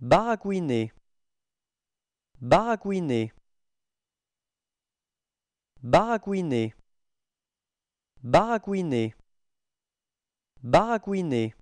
baragouiner baragouiner baragouiner baragouiner baragouiner